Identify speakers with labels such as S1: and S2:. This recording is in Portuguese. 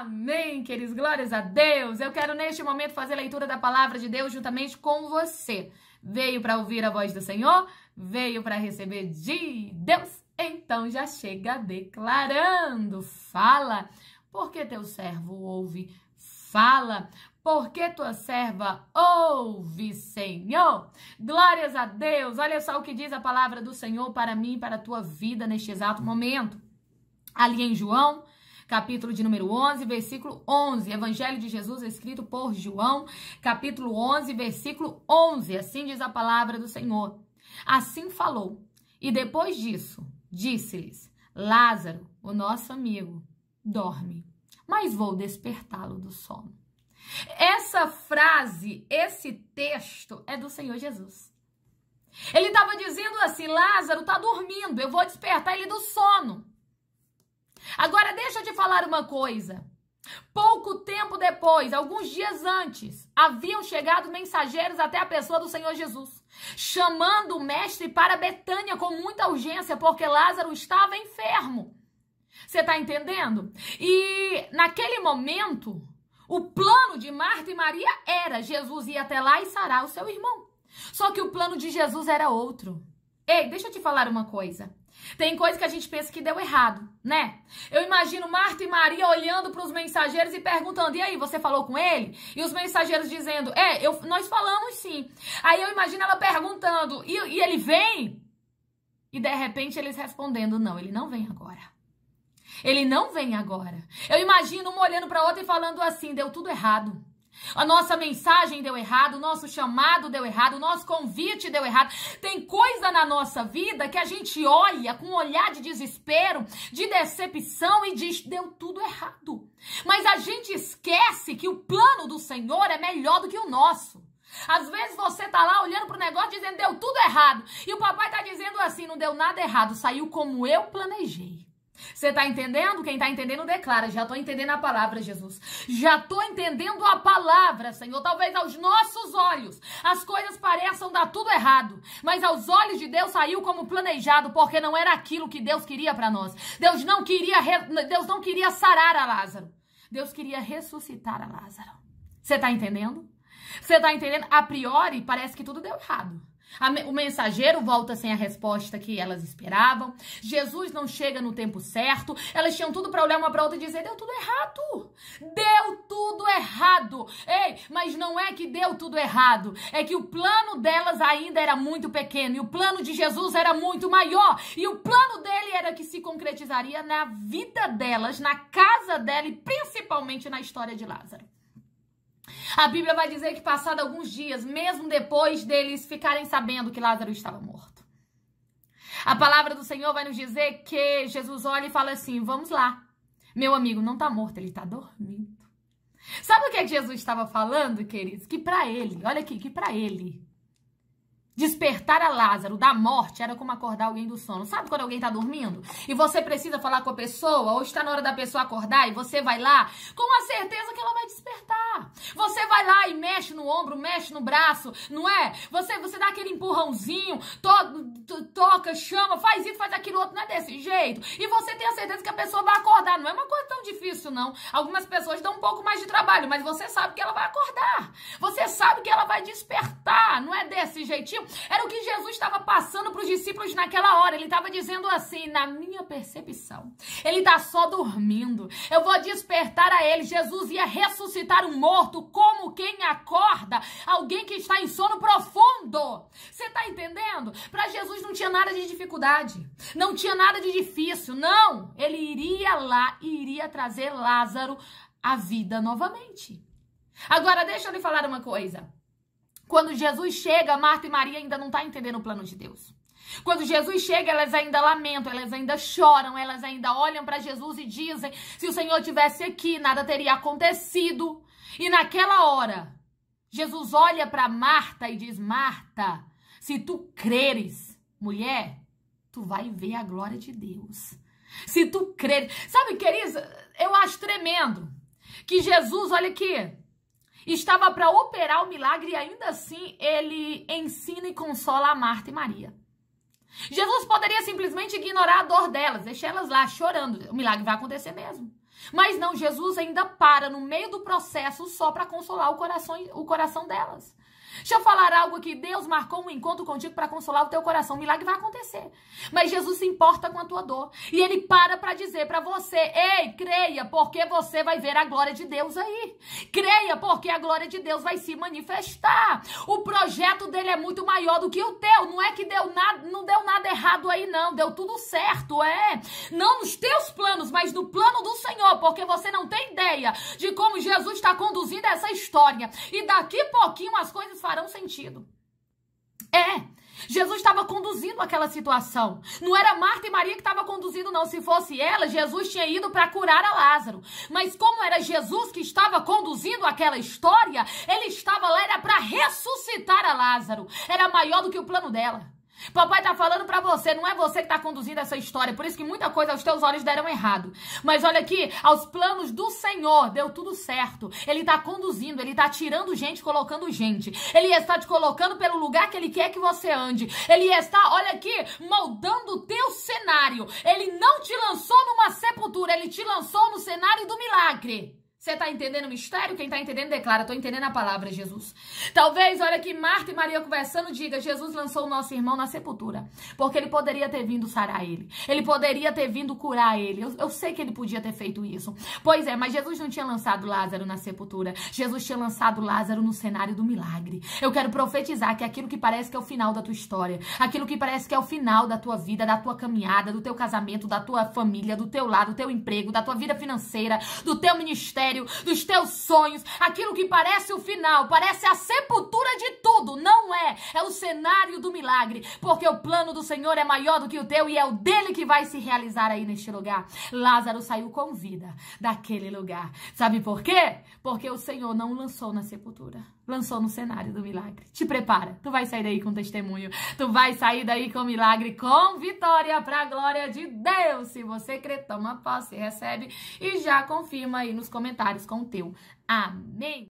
S1: Amém, queridos. Glórias a Deus. Eu quero neste momento fazer a leitura da palavra de Deus juntamente com você. Veio para ouvir a voz do Senhor? Veio para receber de Deus? Então já chega declarando. Fala, porque teu servo ouve. Fala, porque tua serva ouve, Senhor. Glórias a Deus. Olha só o que diz a palavra do Senhor para mim e para a tua vida neste exato momento. Ali em João capítulo de número 11, versículo 11. Evangelho de Jesus escrito por João, capítulo 11, versículo 11. Assim diz a palavra do Senhor. Assim falou. E depois disso, disse-lhes: Lázaro, o nosso amigo, dorme, mas vou despertá-lo do sono. Essa frase, esse texto é do Senhor Jesus. Ele estava dizendo assim: Lázaro está dormindo, eu vou despertar ele do sono. Agora deixa eu te falar uma coisa. Pouco tempo depois, alguns dias antes, haviam chegado mensageiros até a pessoa do Senhor Jesus, chamando o mestre para Betânia com muita urgência, porque Lázaro estava enfermo. Você está entendendo? E naquele momento, o plano de Marta e Maria era Jesus ir até lá e sarar o seu irmão. Só que o plano de Jesus era outro. Ei, deixa eu te falar uma coisa. Tem coisa que a gente pensa que deu errado, né? Eu imagino Marta e Maria olhando para os mensageiros e perguntando: "E aí, você falou com ele?" E os mensageiros dizendo: "É, eu, nós falamos sim". Aí eu imagino ela perguntando: e, e ele vem?" E de repente eles respondendo: "Não, ele não vem agora". Ele não vem agora. Eu imagino uma olhando para outra e falando assim: "Deu tudo errado". A nossa mensagem deu errado, o nosso chamado deu errado, o nosso convite deu errado. Tem coisa na nossa vida que a gente olha com um olhar de desespero, de decepção e diz: deu tudo errado. Mas a gente esquece que o plano do Senhor é melhor do que o nosso. Às vezes você tá lá olhando pro negócio dizendo deu tudo errado. E o papai tá dizendo assim: não deu nada errado, saiu como eu planejei. Você tá entendendo? Quem tá entendendo declara, já tô entendendo a palavra, Jesus. Já tô entendendo a palavra, Senhor. Talvez aos nossos olhos as coisas pareçam dar tudo errado, mas aos olhos de Deus saiu como planejado, porque não era aquilo que Deus queria para nós. Deus não queria Deus não queria sarar a Lázaro. Deus queria ressuscitar a Lázaro. Você tá entendendo? Você tá entendendo? A priori parece que tudo deu errado o mensageiro volta sem a resposta que elas esperavam. Jesus não chega no tempo certo. Elas tinham tudo para olhar uma para outra e dizer: deu tudo errado. Deu tudo errado. Ei, mas não é que deu tudo errado. É que o plano delas ainda era muito pequeno. E o plano de Jesus era muito maior. E o plano dele era que se concretizaria na vida delas, na casa dela e principalmente na história de Lázaro. A Bíblia vai dizer que, passado alguns dias, mesmo depois deles ficarem sabendo que Lázaro estava morto, a palavra do Senhor vai nos dizer que Jesus olha e fala assim: Vamos lá, meu amigo não está morto, ele está dormindo. Sabe o que, é que Jesus estava falando, queridos? Que para ele, olha aqui, que para ele, Despertar a Lázaro da morte era como acordar alguém do sono. Sabe quando alguém está dormindo e você precisa falar com a pessoa ou está na hora da pessoa acordar e você vai lá com a certeza que ela vai despertar. Você vai lá e mexe no ombro, mexe no braço, não é? Você você dá aquele empurrãozinho, todo, toca, chama, faz isso, faz aquilo outro, não é desse jeito. E você tem a certeza que a pessoa vai acordar. Não é uma coisa tão difícil, não. Algumas pessoas dão um pouco mais de trabalho, mas você sabe que ela vai acordar. Você sabe que ela vai despertar. Não é desse jeitinho? Era o que Jesus estava passando para os discípulos naquela hora. Ele estava dizendo assim, na minha percepção, ele está só dormindo. Eu vou despertar a ele. Jesus ia ressuscitar um morto como quem acorda, alguém que está em sono profundo tinha nada de dificuldade, não tinha nada de difícil, não. Ele iria lá e iria trazer Lázaro à vida novamente. Agora, deixa eu lhe falar uma coisa. Quando Jesus chega, Marta e Maria ainda não estão tá entendendo o plano de Deus. Quando Jesus chega, elas ainda lamentam, elas ainda choram, elas ainda olham para Jesus e dizem: se o Senhor tivesse aqui, nada teria acontecido. E naquela hora, Jesus olha para Marta e diz: Marta, se tu creres, Mulher, tu vai ver a glória de Deus. Se tu crer. Sabe, querida, eu acho tremendo que Jesus, olha aqui, estava para operar o milagre e ainda assim ele ensina e consola a Marta e Maria. Jesus poderia simplesmente ignorar a dor delas, deixar elas lá chorando. O milagre vai acontecer mesmo. Mas não, Jesus ainda para no meio do processo só para consolar o coração, o coração delas. Deixa eu falar algo que Deus marcou um encontro contigo para consolar o teu coração. milagre vai acontecer. Mas Jesus se importa com a tua dor. E ele para para dizer para você: "Ei, creia, porque você vai ver a glória de Deus aí. Creia, porque a glória de Deus vai se manifestar. O projeto dele é muito maior do que o teu. Não é que deu nada, não deu nada errado aí não. Deu tudo certo, é. Não nos teus planos, mas no plano do Senhor, porque você não tem ideia de como Jesus está conduzindo essa história. E daqui pouquinho as coisas farão sentido. É, Jesus estava conduzindo aquela situação. Não era Marta e Maria que estava conduzindo, não. Se fosse ela, Jesus tinha ido para curar a Lázaro. Mas como era Jesus que estava conduzindo aquela história, ele estava lá era para ressuscitar a Lázaro. Era maior do que o plano dela. Papai tá falando para você, não é você que tá conduzindo essa história. Por isso que muita coisa aos teus olhos deram errado. Mas olha aqui, aos planos do Senhor deu tudo certo. Ele tá conduzindo, ele tá tirando gente, colocando gente. Ele está te colocando pelo lugar que ele quer que você ande. Ele está, olha aqui, moldando o teu cenário. Ele não te lançou numa sepultura, ele te lançou no cenário do milagre. Você tá entendendo o mistério? Quem tá entendendo, declara. Tô entendendo a palavra, Jesus. Talvez, olha que Marta e Maria conversando, diga: Jesus lançou o nosso irmão na sepultura. Porque ele poderia ter vindo sarar ele. Ele poderia ter vindo curar ele. Eu, eu sei que ele podia ter feito isso. Pois é, mas Jesus não tinha lançado Lázaro na sepultura. Jesus tinha lançado Lázaro no cenário do milagre. Eu quero profetizar que aquilo que parece que é o final da tua história, aquilo que parece que é o final da tua vida, da tua caminhada, do teu casamento, da tua família, do teu lado, do teu emprego, da tua vida financeira, do teu ministério mistério, dos teus sonhos, aquilo que parece o final, parece a sepultura de cenário do milagre, porque o plano do Senhor é maior do que o teu e é o dele que vai se realizar aí neste lugar. Lázaro saiu com vida daquele lugar. Sabe por quê? Porque o Senhor não o lançou na sepultura, lançou no cenário do milagre. Te prepara, tu vai sair daí com testemunho, tu vai sair daí com milagre, com vitória para a glória de Deus. Se você crê, toma posse, recebe e já confirma aí nos comentários com o teu. Amém.